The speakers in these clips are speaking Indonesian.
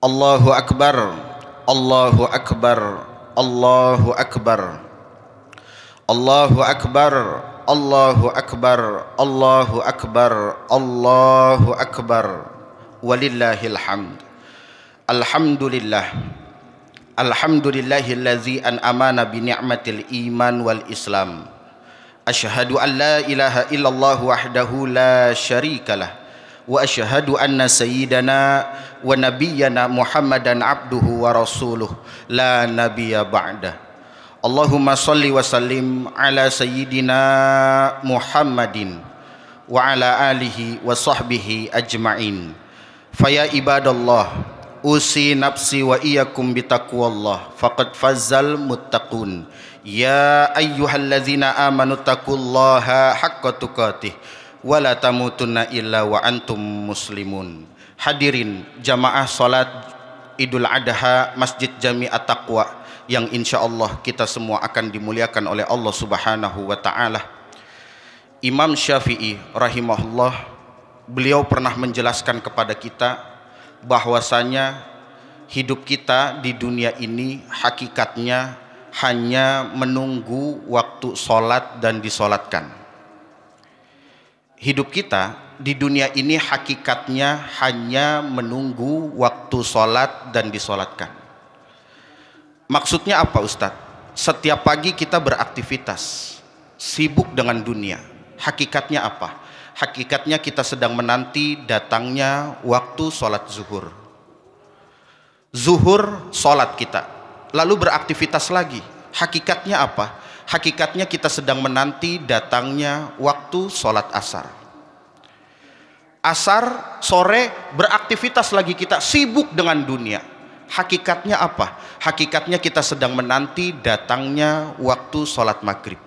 Allahu Akbar Allahu Akbar Allahu Akbar Allahu Akbar Allahu Akbar Allahu Akbar Allahu Akbar walillahil hamd Alhamdulillah Alhamdulillahillazi an'amana bi ni'matil iman wal islam Ashhadu an la ilaha illallah wahdahu la syarikalah واشهد ان سيدنا ونبينا محمدا عبده ورسوله لا نبي بعده اللهم صل وسلم على سيدنا محمد وعلى اله وصحبه اجمعين فيا عباد الله usi nafsi wa iyyakum bitaqwallah faqad fazal muttaqun ya ayyuhalladzina amanu taqullaha haqqa tuqatih wala tamutunna illa wa antum muslimun. Hadirin jamaah salat Idul Adha Masjid Jami At-Taqwa yang insya Allah kita semua akan dimuliakan oleh Allah Subhanahu wa taala. Imam Syafi'i rahimahullah beliau pernah menjelaskan kepada kita bahwasanya hidup kita di dunia ini hakikatnya hanya menunggu waktu sholat dan disolatkan hidup kita di dunia ini hakikatnya hanya menunggu waktu sholat dan disolatkan. Maksudnya apa Ustadz? Setiap pagi kita beraktivitas, sibuk dengan dunia. Hakikatnya apa? Hakikatnya kita sedang menanti datangnya waktu sholat zuhur. Zuhur sholat kita, lalu beraktivitas lagi. Hakikatnya apa? hakikatnya kita sedang menanti datangnya waktu sholat asar. Asar sore beraktivitas lagi kita sibuk dengan dunia. Hakikatnya apa? Hakikatnya kita sedang menanti datangnya waktu sholat maghrib.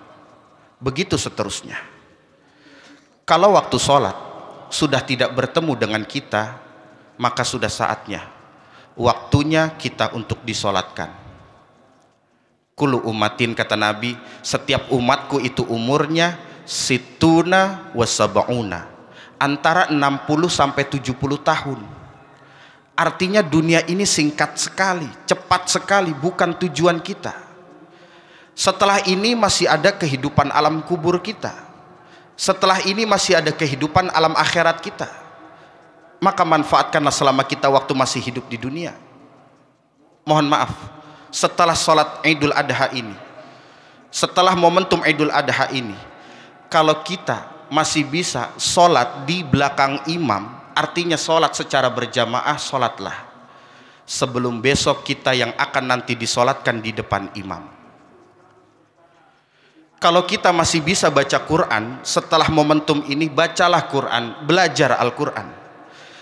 Begitu seterusnya. Kalau waktu sholat sudah tidak bertemu dengan kita, maka sudah saatnya. Waktunya kita untuk disolatkan Kulu umatin kata Nabi, setiap umatku itu umurnya situna wasabauna. Antara 60 sampai 70 tahun. Artinya dunia ini singkat sekali, cepat sekali, bukan tujuan kita. Setelah ini masih ada kehidupan alam kubur kita. Setelah ini masih ada kehidupan alam akhirat kita. Maka manfaatkanlah selama kita waktu masih hidup di dunia. Mohon maaf, setelah sholat Idul Adha ini setelah momentum Idul Adha ini kalau kita masih bisa sholat di belakang imam artinya sholat secara berjamaah sholatlah sebelum besok kita yang akan nanti disolatkan di depan imam kalau kita masih bisa baca Quran setelah momentum ini bacalah Quran belajar Al-Quran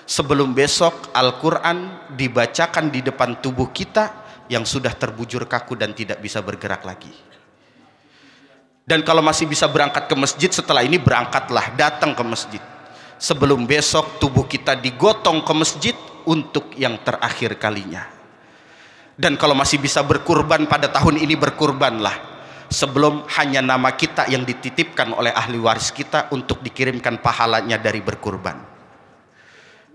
sebelum besok Al-Quran dibacakan di depan tubuh kita yang sudah terbujur kaku dan tidak bisa bergerak lagi. Dan kalau masih bisa berangkat ke masjid setelah ini berangkatlah, datang ke masjid. Sebelum besok tubuh kita digotong ke masjid untuk yang terakhir kalinya. Dan kalau masih bisa berkurban pada tahun ini berkurbanlah. Sebelum hanya nama kita yang dititipkan oleh ahli waris kita untuk dikirimkan pahalanya dari berkurban.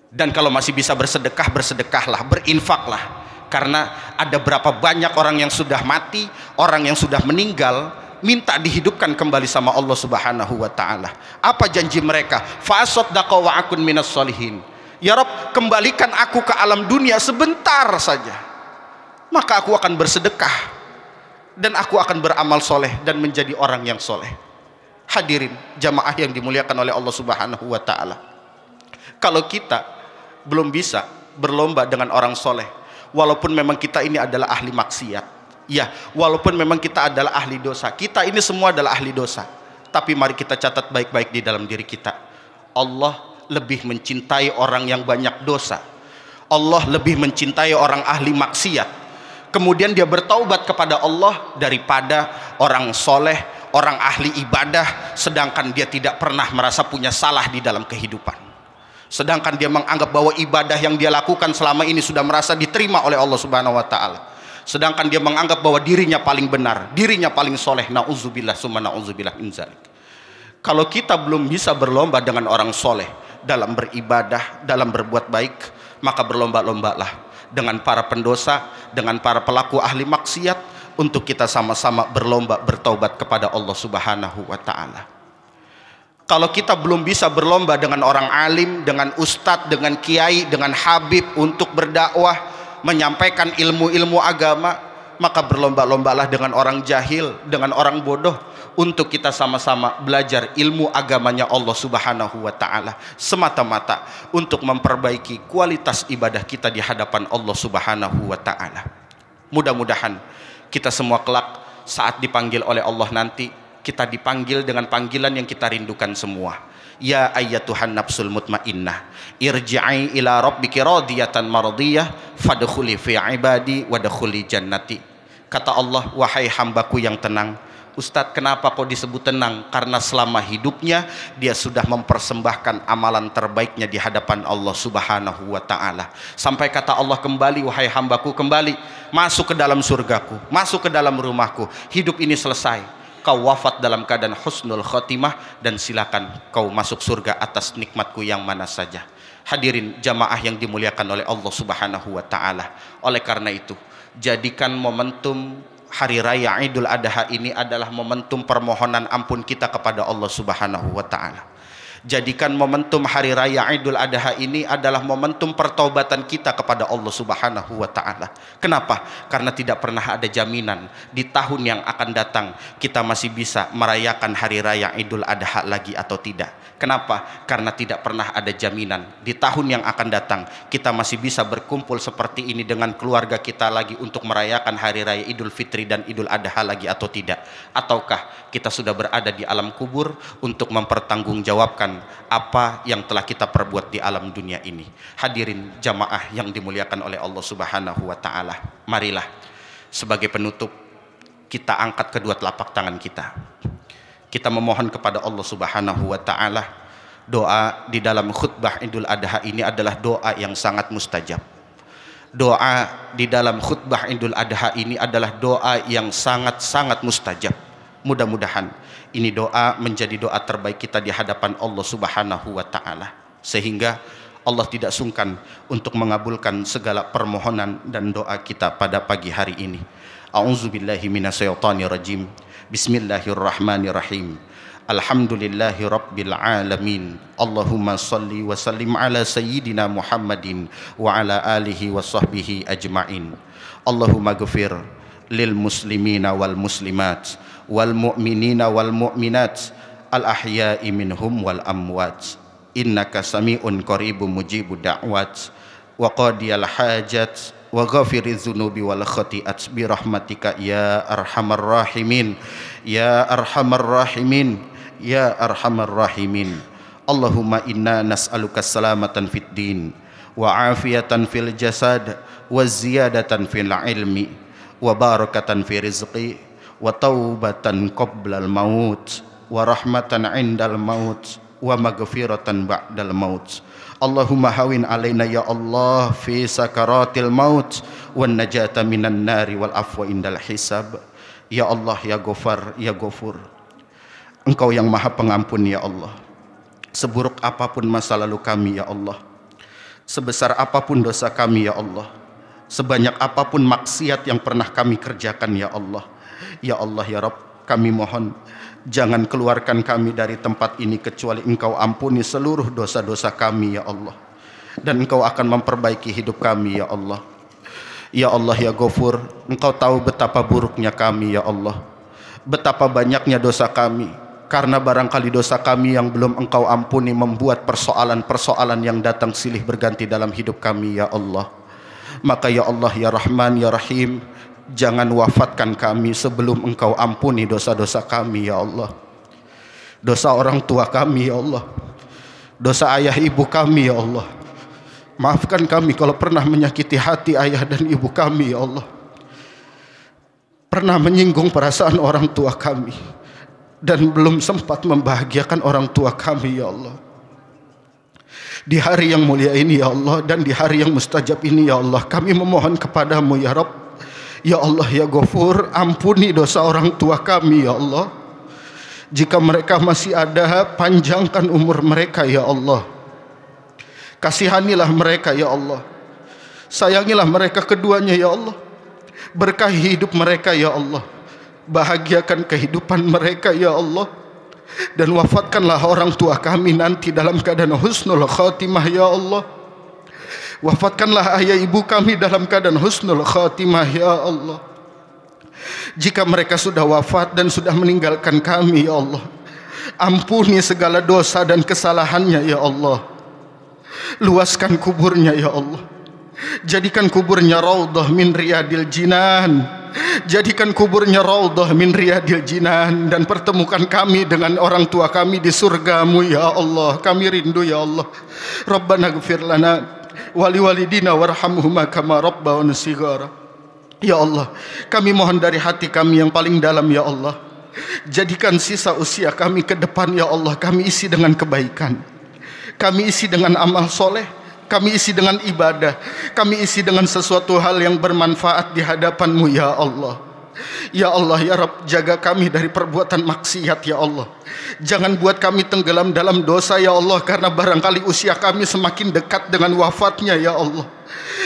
Dan kalau masih bisa bersedekah, bersedekahlah, berinfaklah karena ada berapa banyak orang yang sudah mati, orang yang sudah meninggal, minta dihidupkan kembali sama Allah Subhanahu wa taala. Apa janji mereka? Fasot minas solihin. Ya Rob, kembalikan aku ke alam dunia sebentar saja. Maka aku akan bersedekah dan aku akan beramal soleh dan menjadi orang yang soleh. Hadirin jamaah yang dimuliakan oleh Allah Subhanahu wa taala. Kalau kita belum bisa berlomba dengan orang soleh, walaupun memang kita ini adalah ahli maksiat. Ya, walaupun memang kita adalah ahli dosa. Kita ini semua adalah ahli dosa. Tapi mari kita catat baik-baik di dalam diri kita. Allah lebih mencintai orang yang banyak dosa. Allah lebih mencintai orang ahli maksiat. Kemudian dia bertaubat kepada Allah daripada orang soleh, orang ahli ibadah, sedangkan dia tidak pernah merasa punya salah di dalam kehidupan sedangkan dia menganggap bahwa ibadah yang dia lakukan selama ini sudah merasa diterima oleh Allah Subhanahu wa taala sedangkan dia menganggap bahwa dirinya paling benar dirinya paling soleh nauzubillah summa nauzubillah inzalik kalau kita belum bisa berlomba dengan orang soleh dalam beribadah dalam berbuat baik maka berlomba-lombalah dengan para pendosa dengan para pelaku ahli maksiat untuk kita sama-sama berlomba bertaubat kepada Allah Subhanahu wa taala kalau kita belum bisa berlomba dengan orang alim, dengan ustadz, dengan kiai, dengan habib untuk berdakwah, menyampaikan ilmu-ilmu agama, maka berlomba-lombalah dengan orang jahil, dengan orang bodoh untuk kita sama-sama belajar ilmu agamanya Allah Subhanahu wa taala semata-mata untuk memperbaiki kualitas ibadah kita di hadapan Allah Subhanahu wa taala. Mudah-mudahan kita semua kelak saat dipanggil oleh Allah nanti kita dipanggil dengan panggilan yang kita rindukan semua. Ya ayat Tuhan nafsul mutmainnah irji'i ila rabbiki radiyatan mardiyah fadkhuli fi ibadi wadkhuli jannati. Kata Allah, wahai hambaku yang tenang, Ustadz kenapa kok disebut tenang? Karena selama hidupnya dia sudah mempersembahkan amalan terbaiknya di hadapan Allah subhanahu wa ta'ala. Sampai kata Allah kembali, wahai hambaku kembali. Masuk ke dalam surgaku, masuk ke dalam rumahku. Hidup ini selesai kau wafat dalam keadaan husnul khotimah dan silakan kau masuk surga atas nikmatku yang mana saja. Hadirin jamaah yang dimuliakan oleh Allah Subhanahu wa taala. Oleh karena itu, jadikan momentum hari raya Idul Adha ini adalah momentum permohonan ampun kita kepada Allah Subhanahu wa taala jadikan momentum hari raya Idul Adha ini adalah momentum pertobatan kita kepada Allah Subhanahu wa taala. Kenapa? Karena tidak pernah ada jaminan di tahun yang akan datang kita masih bisa merayakan hari raya Idul Adha lagi atau tidak. Kenapa? Karena tidak pernah ada jaminan di tahun yang akan datang kita masih bisa berkumpul seperti ini dengan keluarga kita lagi untuk merayakan hari raya Idul Fitri dan Idul Adha lagi atau tidak. Ataukah kita sudah berada di alam kubur untuk mempertanggungjawabkan apa yang telah kita perbuat di alam dunia ini. Hadirin jamaah yang dimuliakan oleh Allah Subhanahu wa taala. Marilah sebagai penutup kita angkat kedua telapak tangan kita. Kita memohon kepada Allah Subhanahu wa taala doa di dalam khutbah Idul Adha ini adalah doa yang sangat mustajab. Doa di dalam khutbah Idul Adha ini adalah doa yang sangat-sangat mustajab Mudah-mudahan ini doa menjadi doa terbaik kita di hadapan Allah Subhanahu wa taala sehingga Allah tidak sungkan untuk mengabulkan segala permohonan dan doa kita pada pagi hari ini. A'udzubillahi minasyaitonirrajim. Bismillahirrahmanirrahim. Alhamdulillahi Rabbil Alamin Allahumma salli wa sallim ala Sayyidina Muhammadin Wa ala alihi wa sahbihi ajma'in Allahumma gafir lil muslimina wal muslimat wal mu'minina wal mu'minat al ahya'i minhum wal amwat innaka sami'un qaribun mujibu da'wat wa qadiyal hajat wa ghafiri dzunubi wal khati'at bi rahmatika ya arhamar rahimin ya arhamar rahimin ya arhamar rahimin Allahumma inna nas'aluka salamatan fid din wa afiyatan fil jasad wa ziyadatan fil ilmi wa barakatan fi wa taubatan qoblal maut wa rahmatan indal maut wa maghfiratan ba'dal maut Allahumma hawin alaina ya Allah fi sakaratil maut wan najata nari wal afwa indal hisab ya Allah ya ya Engkau yang maha pengampun ya Allah seburuk apapun masa lalu kami ya Allah sebesar apapun dosa kami ya Allah sebanyak apapun maksiat yang pernah kami kerjakan ya Allah. Ya Allah ya Rabb, kami mohon jangan keluarkan kami dari tempat ini kecuali Engkau ampuni seluruh dosa-dosa kami ya Allah. Dan Engkau akan memperbaiki hidup kami ya Allah. Ya Allah ya Gofur, Engkau tahu betapa buruknya kami ya Allah. Betapa banyaknya dosa kami, karena barangkali dosa kami yang belum engkau ampuni membuat persoalan-persoalan yang datang silih berganti dalam hidup kami ya Allah maka ya Allah ya Rahman ya Rahim, jangan wafatkan kami sebelum Engkau ampuni dosa-dosa kami ya Allah. Dosa orang tua kami ya Allah. Dosa ayah ibu kami ya Allah. Maafkan kami kalau pernah menyakiti hati ayah dan ibu kami ya Allah. Pernah menyinggung perasaan orang tua kami dan belum sempat membahagiakan orang tua kami ya Allah. Di hari yang mulia ini ya Allah dan di hari yang mustajab ini ya Allah kami memohon kepadamu ya Rabb. Ya Allah ya Ghafur ampuni dosa orang tua kami ya Allah. Jika mereka masih ada panjangkan umur mereka ya Allah. Kasihanilah mereka ya Allah. Sayangilah mereka keduanya ya Allah. Berkahi hidup mereka ya Allah. Bahagiakan kehidupan mereka ya Allah dan wafatkanlah orang tua kami nanti dalam keadaan husnul khatimah ya Allah wafatkanlah ayah ibu kami dalam keadaan husnul khatimah ya Allah jika mereka sudah wafat dan sudah meninggalkan kami ya Allah ampuni segala dosa dan kesalahannya ya Allah luaskan kuburnya ya Allah jadikan kuburnya raudhah min riyadil jinan Jadikan kuburnya raudhah min riyadil jinan dan pertemukan kami dengan orang tua kami di surgamu ya Allah. Kami rindu ya Allah. Rabbana gfir lana wali walidina warhamuhuma kama rabbawna sigara. Ya Allah, kami mohon dari hati kami yang paling dalam ya Allah. Jadikan sisa usia kami ke depan ya Allah kami isi dengan kebaikan. Kami isi dengan amal soleh kami isi dengan ibadah. Kami isi dengan sesuatu hal yang bermanfaat di hadapanmu ya Allah. Ya Allah, ya Rabb jaga kami dari perbuatan maksiat, ya Allah. Jangan buat kami tenggelam dalam dosa, ya Allah, karena barangkali usia kami semakin dekat dengan wafatnya, ya Allah.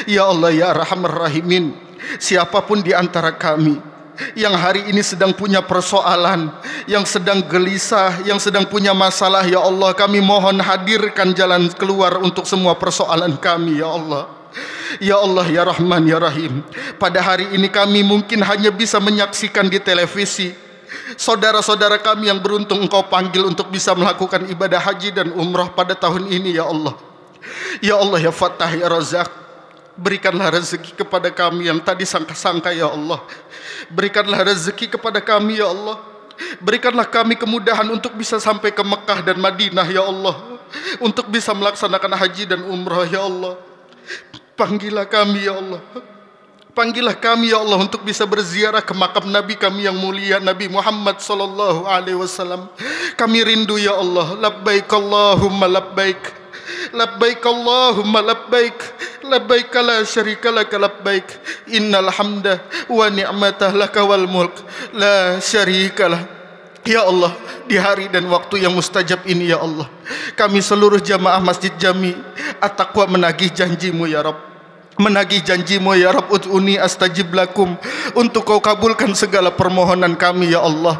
Ya Allah, ya Rahman Rahimin, siapapun di antara kami yang hari ini sedang punya persoalan, yang sedang gelisah, yang sedang punya masalah ya Allah. Kami mohon hadirkan jalan keluar untuk semua persoalan kami ya Allah. Ya Allah ya Rahman ya Rahim. Pada hari ini kami mungkin hanya bisa menyaksikan di televisi saudara-saudara kami yang beruntung engkau panggil untuk bisa melakukan ibadah haji dan umrah pada tahun ini ya Allah. Ya Allah ya Fatah ya Razak Berikanlah rezeki kepada kami yang tadi sangka-sangka ya Allah Berikanlah rezeki kepada kami ya Allah Berikanlah kami kemudahan untuk bisa sampai ke Mekah dan Madinah ya Allah. Untuk bisa melaksanakan haji dan umrah ya Allah. Panggilah kami ya Allah. Panggilah kami ya Allah untuk bisa berziarah ke makam Nabi kami yang mulia Nabi Muhammad sallallahu alaihi wasallam. Kami rindu ya Allah. Labbaik Allahumma labbaik. Labbaik Allahumma labbaik. labbaik la syarika lak labbaik innal hamda wa ni'matah laka wal mulk la syarika lak Ya Allah, di hari dan waktu yang mustajab ini ya Allah, kami seluruh jamaah Masjid Jami ataqwa menagih janjimu ya Rabb menagih janjimu ya Rabb ud'uni astajib lakum untuk kau kabulkan segala permohonan kami ya Allah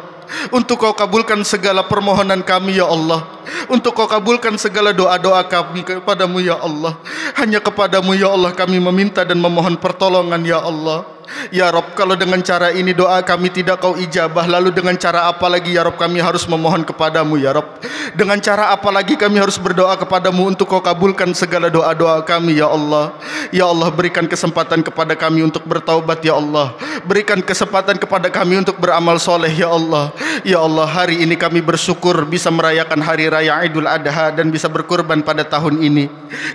untuk kau kabulkan segala permohonan kami ya Allah Untuk kau kabulkan segala doa-doa kami kepadamu ya Allah Hanya kepadamu ya Allah kami meminta dan memohon pertolongan ya Allah Ya Rob, kalau dengan cara ini doa kami tidak kau ijabah, lalu dengan cara apa lagi ya Rob kami harus memohon kepadamu ya Rob? Dengan cara apa lagi kami harus berdoa kepadamu untuk kau kabulkan segala doa-doa kami ya Allah? Ya Allah berikan kesempatan kepada kami untuk bertaubat ya Allah. Berikan kesempatan kepada kami untuk beramal soleh ya Allah. Ya Allah hari ini kami bersyukur bisa merayakan hari raya Idul Adha dan bisa berkurban pada tahun ini.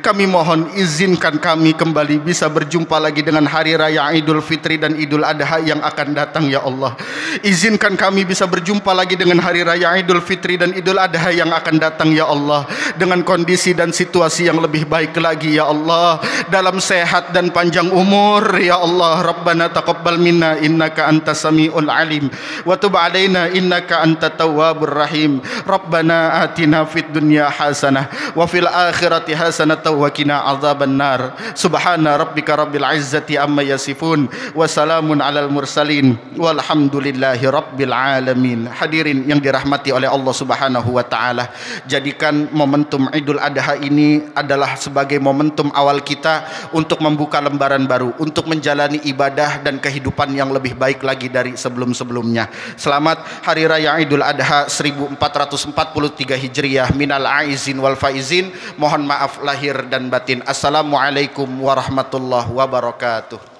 Kami mohon izinkan kami kembali bisa berjumpa lagi dengan hari raya Idul Fitri Fitri dan Idul Adha yang akan datang ya Allah. Izinkan kami bisa berjumpa lagi dengan hari raya Idul Fitri dan Idul Adha yang akan datang ya Allah dengan kondisi dan situasi yang lebih baik lagi ya Allah dalam sehat dan panjang umur ya Allah Rabbana taqabbal minna innaka antas samiul alim wa tub alaina innaka anta tawwabur rahim Rabbana atina fid dunya hasanah wa fil akhirati hasanah wa qina azaban nar subhana rabbika rabbil izzati amma yasifun Wassalamun alal mursalin Walhamdulillahi rabbil alamin Hadirin yang dirahmati oleh Allah subhanahu wa ta'ala Jadikan momentum idul adha ini adalah sebagai momentum awal kita Untuk membuka lembaran baru Untuk menjalani ibadah dan kehidupan yang lebih baik lagi dari sebelum-sebelumnya Selamat Hari Raya Idul Adha 1443 Hijriah Minal Aizin wal Faizin Mohon maaf lahir dan batin Assalamualaikum warahmatullahi wabarakatuh